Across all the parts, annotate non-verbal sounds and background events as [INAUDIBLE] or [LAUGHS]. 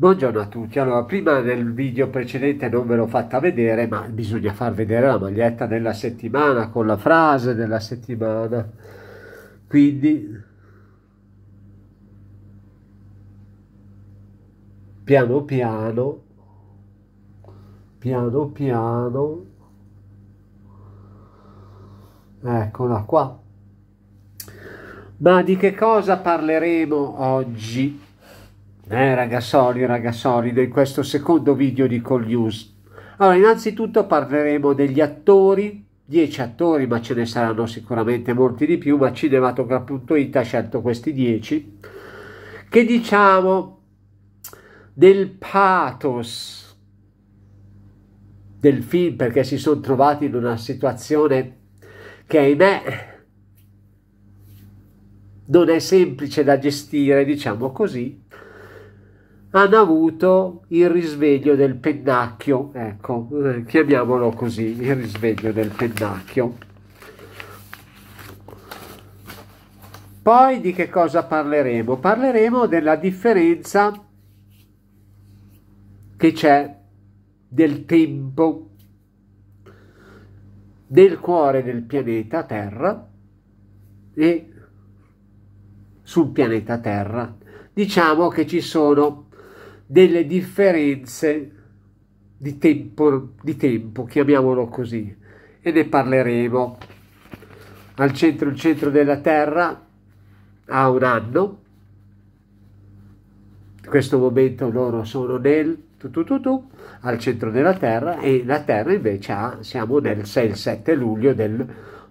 Buongiorno a tutti, allora prima nel video precedente non ve l'ho fatta vedere ma bisogna far vedere la maglietta della settimana con la frase della settimana quindi piano piano piano piano eccola qua ma di che cosa parleremo oggi? Eh ragazzoli ragazzoli, di questo secondo video di Call News. Allora, innanzitutto parleremo degli attori, 10 attori, ma ce ne saranno sicuramente molti di più, ma cinematograph.it ha scelto questi 10, che diciamo del pathos del film, perché si sono trovati in una situazione che ahimè non è semplice da gestire, diciamo così, hanno avuto il risveglio del pennacchio, ecco, eh, chiamiamolo così, il risveglio del pennacchio. Poi di che cosa parleremo? Parleremo della differenza che c'è del tempo nel cuore del pianeta Terra e sul pianeta Terra. Diciamo che ci sono delle differenze di tempo, di tempo, chiamiamolo così, e ne parleremo. Al centro, il centro della Terra ha un anno, in questo momento loro sono nel tu, tu, tu, tu, al centro della Terra e la Terra invece ha, siamo nel 6-7 luglio del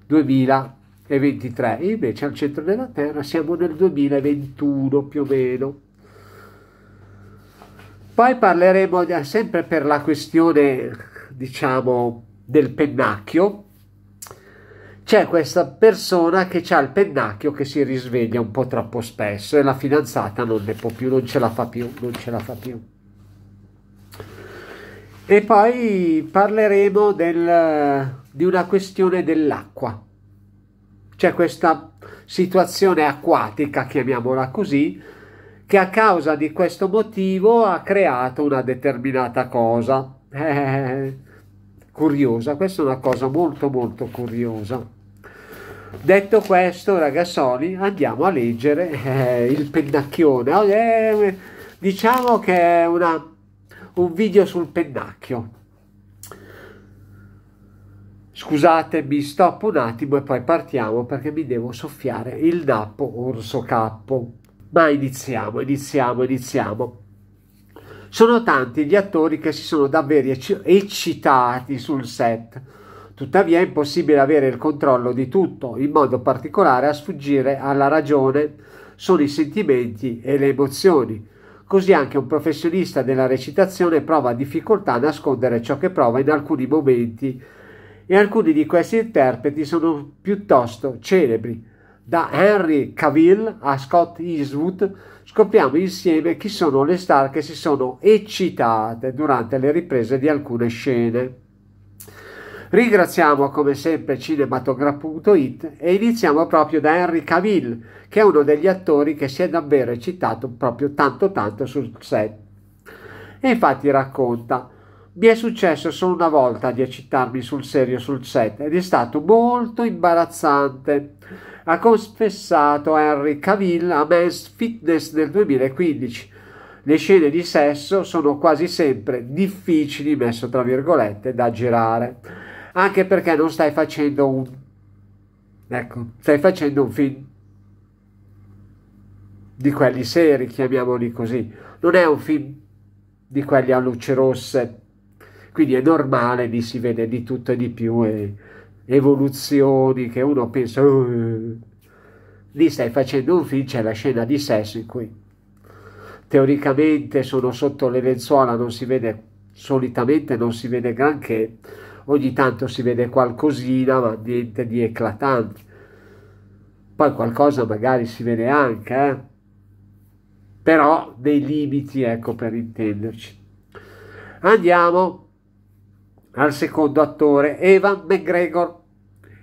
2023 e invece al centro della Terra siamo nel 2021 più o meno. Poi parleremo sempre per la questione, diciamo, del pennacchio. C'è questa persona che ha il pennacchio che si risveglia un po' troppo spesso e la fidanzata non ne può più, non ce la fa più, non ce la fa più. E poi parleremo del, di una questione dell'acqua. C'è questa situazione acquatica, chiamiamola così, che a causa di questo motivo ha creato una determinata cosa. Eh, curiosa, questa è una cosa molto molto curiosa. Detto questo, ragazzoni, andiamo a leggere eh, il pennacchione. Oh, eh, diciamo che è una, un video sul pennacchio. Scusatemi, stoppo un attimo e poi partiamo perché mi devo soffiare il nappo orso cappo. Ma iniziamo, iniziamo, iniziamo. Sono tanti gli attori che si sono davvero eccitati sul set. Tuttavia è impossibile avere il controllo di tutto, in modo particolare a sfuggire alla ragione sono i sentimenti e le emozioni. Così anche un professionista della recitazione prova difficoltà a nascondere ciò che prova in alcuni momenti e alcuni di questi interpreti sono piuttosto celebri da Henry Cavill a Scott Eastwood, scopriamo insieme chi sono le star che si sono eccitate durante le riprese di alcune scene. Ringraziamo come sempre cinematograph.it e iniziamo proprio da Henry Cavill, che è uno degli attori che si è davvero eccitato proprio tanto tanto sul set. E infatti racconta mi è successo solo una volta di eccitarmi sul serio sul set ed è stato molto imbarazzante. Ha confessato Henry Cavill a Men's Fitness nel 2015. Le scene di sesso sono quasi sempre difficili, messo tra virgolette, da girare. Anche perché non stai facendo un... Ecco, stai facendo un film di quelli seri, chiamiamoli così. Non è un film di quelli a luce rosse quindi è normale, lì si vede di tutto e di più, e eh, evoluzioni che uno pensa... Uh, lì stai facendo un film, c'è la scena di sesso in cui teoricamente sono sotto le lenzuola, non si vede, solitamente non si vede granché, ogni tanto si vede qualcosina, ma niente di eclatante. Poi qualcosa magari si vede anche, eh? però dei limiti, ecco per intenderci. Andiamo al secondo attore Evan McGregor.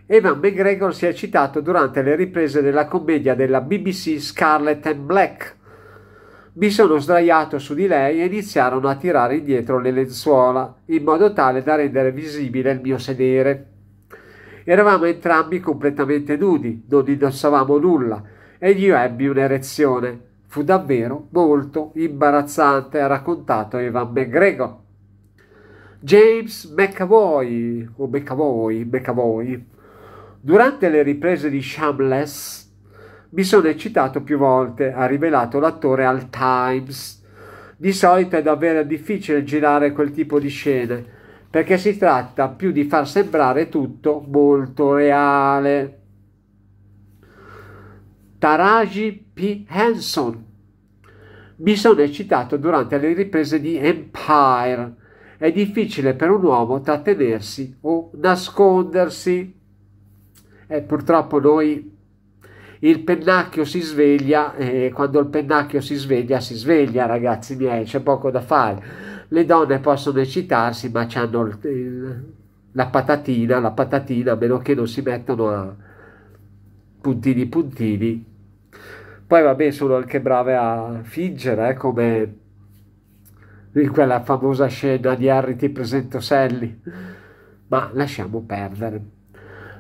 Evan McGregor si è citato durante le riprese della commedia della BBC Scarlet and Black. Mi sono sdraiato su di lei e iniziarono a tirare indietro le lenzuola, in modo tale da rendere visibile il mio sedere. Eravamo entrambi completamente nudi, non indossavamo nulla, e io ebbi un'erezione. Fu davvero molto imbarazzante, ha raccontato Evan McGregor. James McAvoy, o McAvoy, McAvoy. Durante le riprese di Shameless mi sono eccitato più volte, ha rivelato l'attore al Times. Di solito è davvero difficile girare quel tipo di scene, perché si tratta più di far sembrare tutto molto reale. Taraji P. Hanson. Mi sono eccitato durante le riprese di Empire è difficile per un uomo trattenersi o nascondersi. E eh, purtroppo noi il pennacchio si sveglia e eh, quando il pennacchio si sveglia si sveglia ragazzi miei c'è poco da fare le donne possono eccitarsi ma hanno il, il, la patatina la patatina a meno che non si mettono a puntini puntini poi vabbè sono anche brave a fingere eh, come in quella famosa scena di Harry ti presento Sally, ma lasciamo perdere.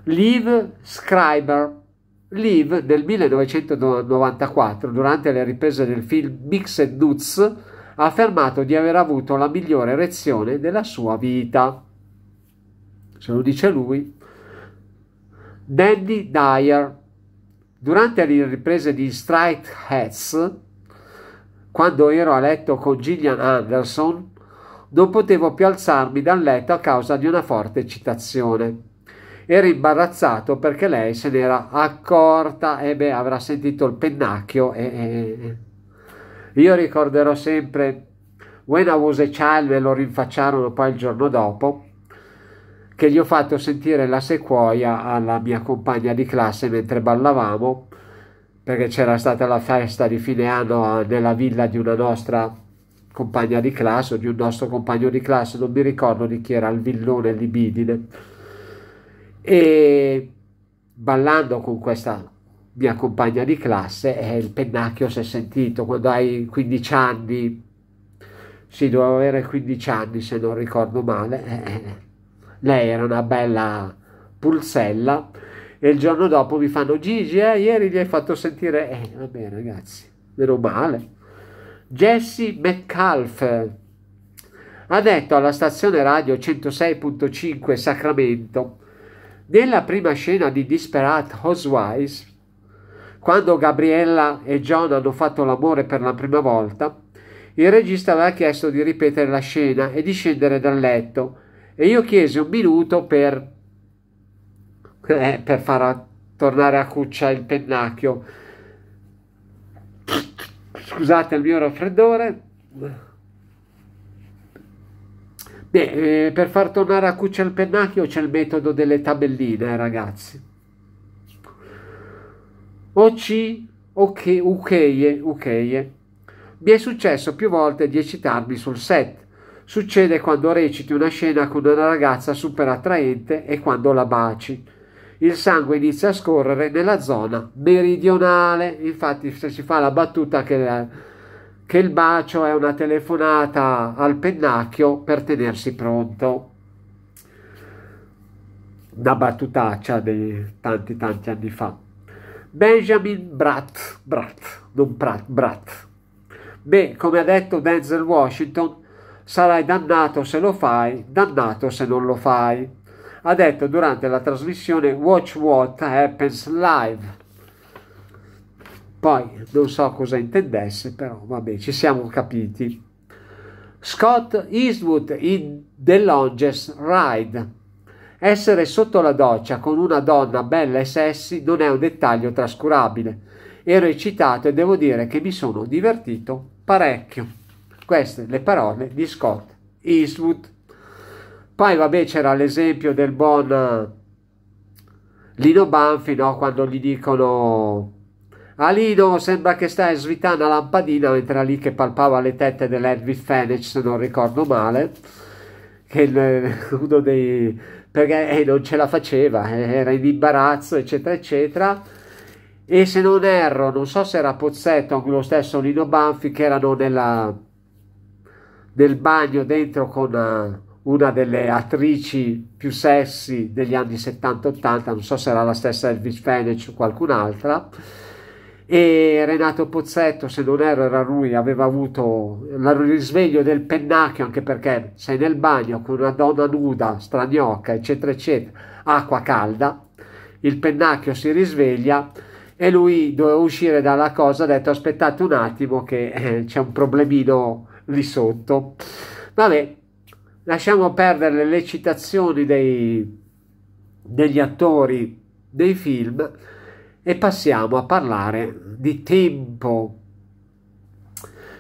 Liv Scriber. Liv nel 1994, durante le riprese del film Mixed Nuts, ha affermato di aver avuto la migliore erezione della sua vita. Se lo dice lui. Danny Dyer. Durante le riprese di Strike Hats, quando ero a letto con Gillian Anderson, non potevo più alzarmi dal letto a causa di una forte eccitazione. Ero imbarazzato perché lei se n'era accorta e beh, avrà sentito il pennacchio. E, e, e. Io ricorderò sempre When I was a child, me lo rinfacciarono poi il giorno dopo, che gli ho fatto sentire la sequoia alla mia compagna di classe mentre ballavamo perché c'era stata la festa di fine anno eh, nella villa di una nostra compagna di classe o di un nostro compagno di classe, non mi ricordo di chi era, il villone libidine. E ballando con questa mia compagna di classe, eh, il pennacchio si è sentito quando hai 15 anni, sì, dovevo avere 15 anni se non ricordo male, eh, eh, eh. lei era una bella pulsella e il giorno dopo mi fanno Gigi, eh, ieri gli hai fatto sentire, eh, vabbè ragazzi, meno male. Jesse McCalf ha detto alla stazione radio 106.5 Sacramento, nella prima scena di Disperate Housewives, quando Gabriella e John hanno fatto l'amore per la prima volta, il regista aveva chiesto di ripetere la scena e di scendere dal letto e io chiesi un minuto per eh, per far a tornare a cuccia il pennacchio. Scusate il mio raffreddore. Beh, eh, per far tornare a cuccia il pennacchio c'è il metodo delle tabelline, eh, ragazzi. OC, ok, ukeie, ukeie. Mi è successo più volte di eccitarmi sul set. Succede quando reciti una scena con una ragazza super attraente e quando la baci il sangue inizia a scorrere nella zona meridionale. Infatti, se si fa la battuta che, che il bacio è una telefonata al pennacchio per tenersi pronto. Una battutaccia di tanti tanti anni fa. Benjamin Bratt, Bratt, non Pratt, Bratt. Beh, come ha detto Denzel Washington, sarai dannato se lo fai, dannato se non lo fai ha detto durante la trasmissione Watch What Happens Live. Poi non so cosa intendesse, però vabbè, ci siamo capiti. Scott Eastwood in The Longest Ride. Essere sotto la doccia con una donna bella e sessi non è un dettaglio trascurabile. Ero eccitato e devo dire che mi sono divertito parecchio. Queste le parole di Scott Eastwood. Poi vabbè c'era l'esempio del buon eh, Lino Banfi, no? quando gli dicono a ah, Lino sembra che stai svitando la lampadina mentre era lì che palpava le tette dell'Edwin Fenech se non ricordo male che il, [LAUGHS] uno dei perché eh, non ce la faceva eh, era in imbarazzo eccetera eccetera e se non erro non so se era Pozzetto o lo stesso Lino Banfi che erano nella, nel bagno dentro con eh, una delle attrici più sexy degli anni 70-80, non so se era la stessa Elvis Fenech o qualcun'altra, e Renato Pozzetto, se non ero, era lui, aveva avuto il risveglio del pennacchio, anche perché sei nel bagno con una donna nuda, stragnocca, eccetera, eccetera, acqua calda, il pennacchio si risveglia e lui doveva uscire dalla cosa, ha detto aspettate un attimo che eh, c'è un problemino lì sotto. Vabbè, lasciamo perdere le citazioni dei, degli attori dei film e passiamo a parlare di tempo.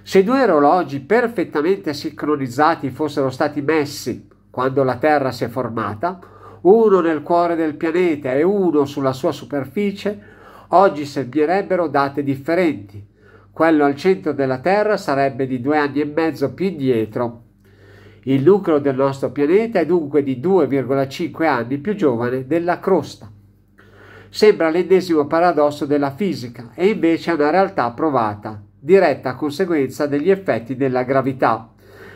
Se due orologi perfettamente sincronizzati fossero stati messi quando la Terra si è formata, uno nel cuore del pianeta e uno sulla sua superficie, oggi servirebbero date differenti. Quello al centro della Terra sarebbe di due anni e mezzo più indietro il nucleo del nostro pianeta è dunque di 2,5 anni più giovane della crosta. Sembra l'ennesimo paradosso della fisica e invece è una realtà provata, diretta conseguenza degli effetti della gravità,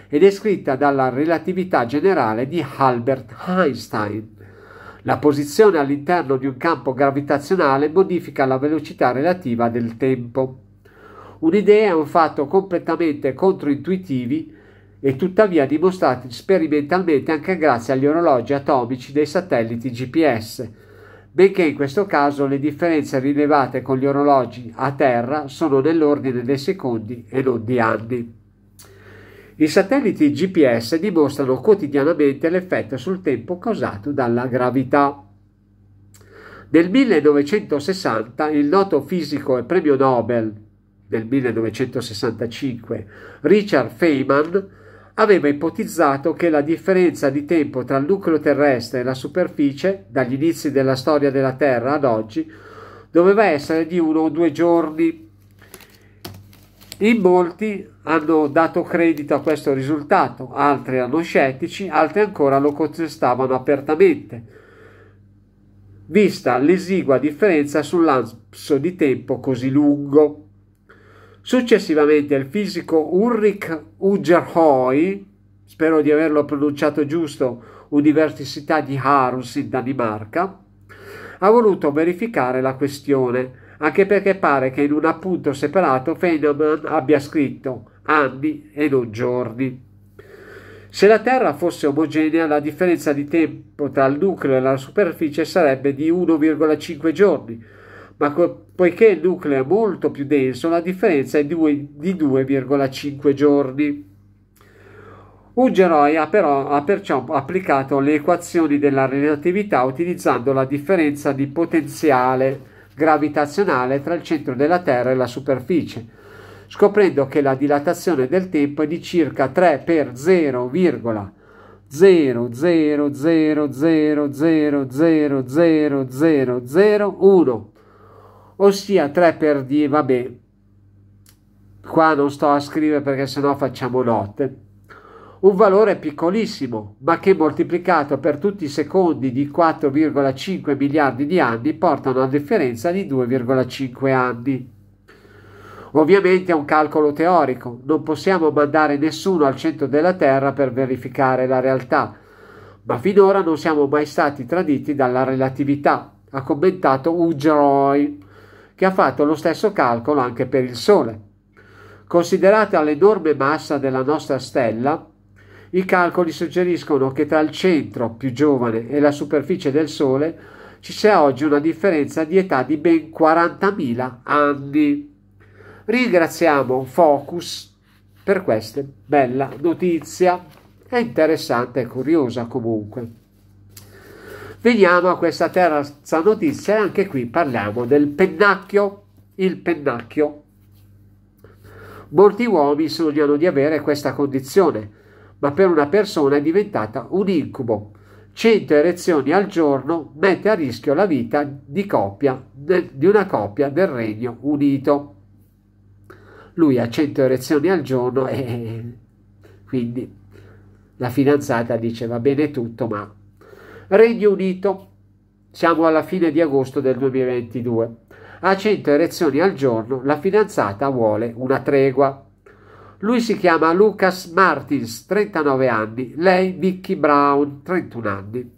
e descritta dalla relatività generale di Albert Einstein. La posizione all'interno di un campo gravitazionale modifica la velocità relativa del tempo. Un'idea è un fatto completamente controintuitivi e tuttavia dimostrati sperimentalmente anche grazie agli orologi atomici dei satelliti GPS, benché in questo caso le differenze rilevate con gli orologi a terra sono nell'ordine dei secondi e non di anni. I satelliti GPS dimostrano quotidianamente l'effetto sul tempo causato dalla gravità. Nel 1960 il noto fisico e premio Nobel del 1965 Richard Feynman aveva ipotizzato che la differenza di tempo tra il nucleo terrestre e la superficie, dagli inizi della storia della Terra ad oggi, doveva essere di uno o due giorni. In molti hanno dato credito a questo risultato, altri erano scettici, altri ancora lo contestavano apertamente, vista l'esigua differenza sul lapso di tempo così lungo. Successivamente il fisico Ulrich Ugerhoi, spero di averlo pronunciato giusto, Università di Harus in Danimarca, ha voluto verificare la questione, anche perché pare che in un appunto separato Feynman abbia scritto anni e non giorni. Se la Terra fosse omogenea, la differenza di tempo tra il nucleo e la superficie sarebbe di 1,5 giorni, ma poiché il nucleo è molto più denso, la differenza è di 2,5 giorni. Ungeroy ha, però, ha perciò applicato le equazioni della relatività utilizzando la differenza di potenziale gravitazionale tra il centro della Terra e la superficie, scoprendo che la dilatazione del tempo è di circa 3 per 0,00000000001 ossia 3 per D, vabbè, qua non sto a scrivere perché sennò facciamo notte, un valore piccolissimo, ma che moltiplicato per tutti i secondi di 4,5 miliardi di anni porta a una differenza di 2,5 anni. Ovviamente è un calcolo teorico, non possiamo mandare nessuno al centro della Terra per verificare la realtà, ma finora non siamo mai stati traditi dalla relatività, ha commentato Ugeroy che ha fatto lo stesso calcolo anche per il Sole. Considerata l'enorme massa della nostra stella, i calcoli suggeriscono che tra il centro più giovane e la superficie del Sole ci sia oggi una differenza di età di ben 40.000 anni. Ringraziamo Focus per questa bella notizia. È interessante e curiosa comunque. Veniamo a questa terza notizia e anche qui parliamo del pennacchio, il pennacchio. Molti uomini sognano di avere questa condizione, ma per una persona è diventata un incubo. 100 erezioni al giorno mette a rischio la vita di, coppia, di una coppia del Regno Unito. Lui ha 100 erezioni al giorno e quindi la fidanzata dice va bene tutto, ma Regno Unito. Siamo alla fine di agosto del 2022. A 100 erezioni al giorno la fidanzata vuole una tregua. Lui si chiama Lucas Martins, 39 anni, lei Vicky Brown, 31 anni.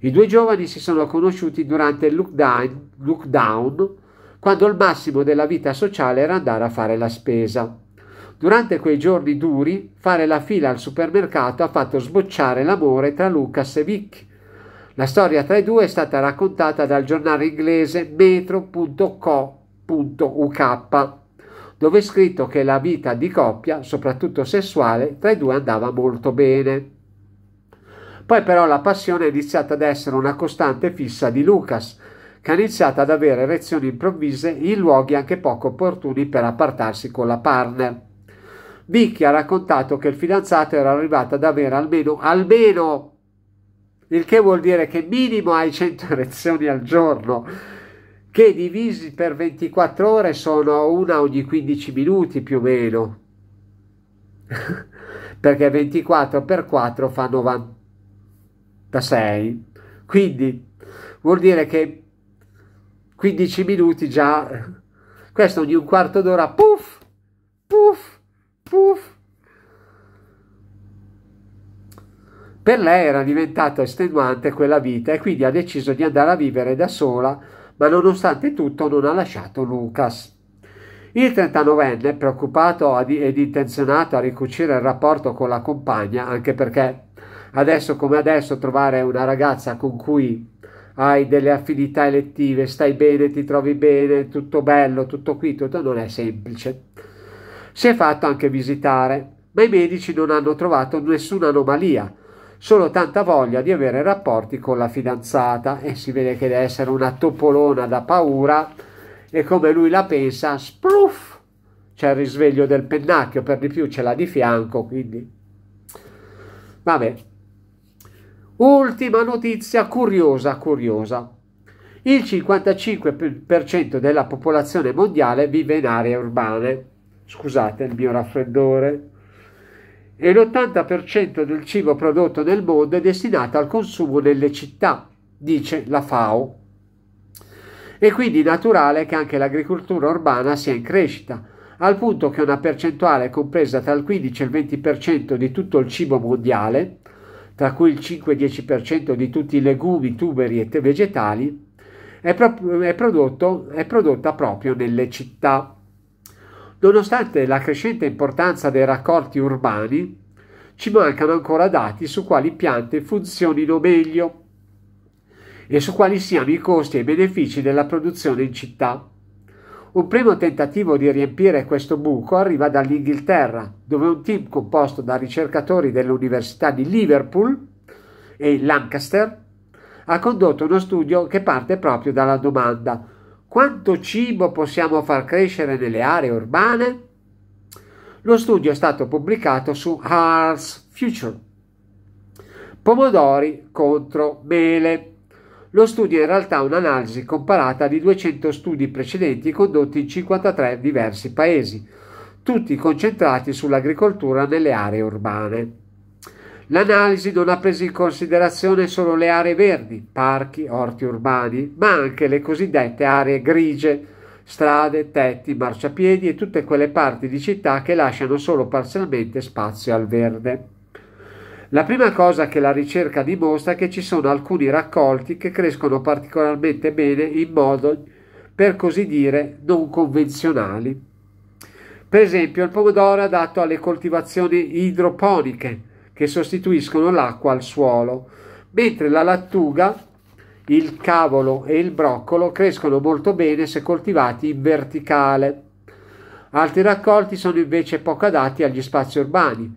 I due giovani si sono conosciuti durante il lockdown, lockdown quando il massimo della vita sociale era andare a fare la spesa. Durante quei giorni duri, fare la fila al supermercato ha fatto sbocciare l'amore tra Lucas e Vicky. La storia tra i due è stata raccontata dal giornale inglese metro.co.uk, dove è scritto che la vita di coppia, soprattutto sessuale, tra i due andava molto bene. Poi però la passione è iniziata ad essere una costante fissa di Lucas, che ha iniziato ad avere erezioni improvvise in luoghi anche poco opportuni per appartarsi con la partner. Vicky ha raccontato che il fidanzato era arrivato ad avere almeno, almeno il che vuol dire che minimo hai 100 erezioni al giorno, che divisi per 24 ore sono una ogni 15 minuti più o meno, [LAUGHS] perché 24 per 4 fa 96, quindi vuol dire che 15 minuti già, questo ogni un quarto d'ora, puff, puff, puff, Per lei era diventata estenuante quella vita e quindi ha deciso di andare a vivere da sola, ma nonostante tutto non ha lasciato Lucas. Il 39enne, preoccupato ed intenzionato a ricucire il rapporto con la compagna, anche perché adesso come adesso trovare una ragazza con cui hai delle affinità elettive, stai bene, ti trovi bene, tutto bello, tutto qui, tutto non è semplice. Si è fatto anche visitare, ma i medici non hanno trovato nessuna anomalia solo tanta voglia di avere rapporti con la fidanzata e si vede che deve essere una topolona da paura e come lui la pensa, spruff, c'è il risveglio del pennacchio, per di più ce l'ha di fianco, quindi... Vabbè. Ultima notizia curiosa, curiosa. Il 55% della popolazione mondiale vive in aree urbane. Scusate il mio raffreddore e l'80% del cibo prodotto nel mondo è destinato al consumo nelle città, dice la FAO. È quindi naturale che anche l'agricoltura urbana sia in crescita, al punto che una percentuale compresa tra il 15 e il 20% di tutto il cibo mondiale, tra cui il 5-10% di tutti i legumi, tuberi e vegetali, è, pro- è, prodotto, è prodotta proprio nelle città. Nonostante la crescente importanza dei raccolti urbani, ci mancano ancora dati su quali piante funzionino meglio e su quali siano i costi e i benefici della produzione in città. Un primo tentativo di riempire questo buco arriva dall'Inghilterra, dove un team composto da ricercatori dell'Università di Liverpool e Lancaster ha condotto uno studio che parte proprio dalla domanda quanto cibo possiamo far crescere nelle aree urbane? Lo studio è stato pubblicato su Ars Future. Pomodori contro mele. Lo studio è in realtà un'analisi comparata di 200 studi precedenti condotti in 53 diversi paesi, tutti concentrati sull'agricoltura nelle aree urbane. L'analisi non ha preso in considerazione solo le aree verdi, parchi, orti urbani, ma anche le cosiddette aree grigie, strade, tetti, marciapiedi e tutte quelle parti di città che lasciano solo parzialmente spazio al verde. La prima cosa che la ricerca dimostra è che ci sono alcuni raccolti che crescono particolarmente bene in modo, per così dire, non convenzionali. Per esempio il pomodoro adatto alle coltivazioni idroponiche, che sostituiscono l'acqua al suolo, mentre la lattuga, il cavolo e il broccolo crescono molto bene se coltivati in verticale. Altri raccolti sono invece poco adatti agli spazi urbani.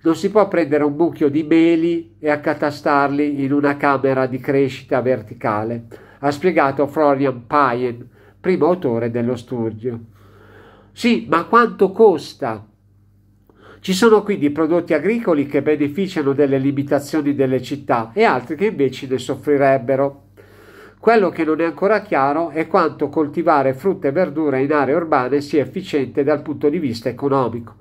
Non si può prendere un mucchio di meli e accatastarli in una camera di crescita verticale, ha spiegato Florian Payen, primo autore dello studio. Sì, ma quanto costa? Ci sono quindi prodotti agricoli che beneficiano delle limitazioni delle città e altri che invece ne soffrirebbero. Quello che non è ancora chiaro è quanto coltivare frutta e verdura in aree urbane sia efficiente dal punto di vista economico.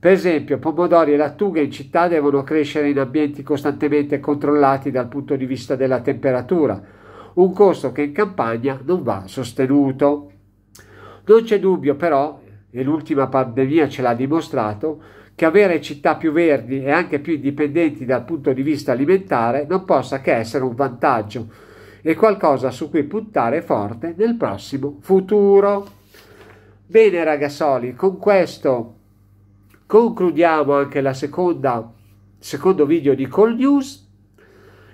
Per esempio, pomodori e lattughe in città devono crescere in ambienti costantemente controllati dal punto di vista della temperatura, un costo che in campagna non va sostenuto. Non c'è dubbio però, e l'ultima pandemia ce l'ha dimostrato, che avere città più verdi e anche più indipendenti dal punto di vista alimentare non possa che essere un vantaggio e qualcosa su cui puntare forte nel prossimo futuro. Bene ragazzoli, con questo concludiamo anche la seconda secondo video di Call News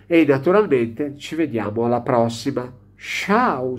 e naturalmente ci vediamo alla prossima. Ciao!